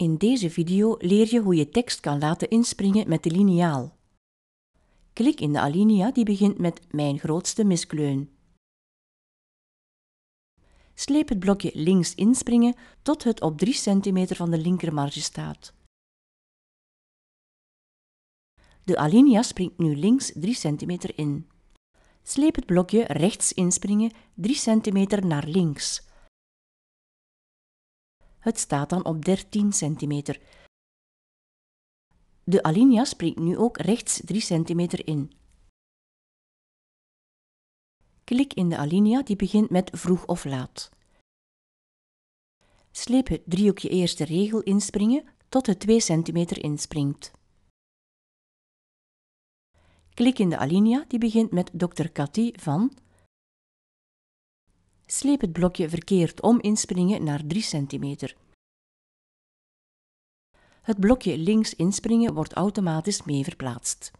In deze video leer je hoe je tekst kan laten inspringen met de liniaal. Klik in de alinea die begint met Mijn grootste miskleun. Sleep het blokje links inspringen tot het op 3 cm van de linkermarge staat. De alinea springt nu links 3 cm in. Sleep het blokje rechts inspringen 3 cm naar links het staat dan op 13 centimeter. De alinea springt nu ook rechts 3 centimeter in. Klik in de alinea die begint met vroeg of laat. Sleep het driehoekje eerste regel inspringen tot het 2 centimeter inspringt. Klik in de alinea die begint met Dr. Cathy van Sleep het blokje verkeerd om inspringen naar 3 cm. Het blokje links inspringen wordt automatisch mee verplaatst.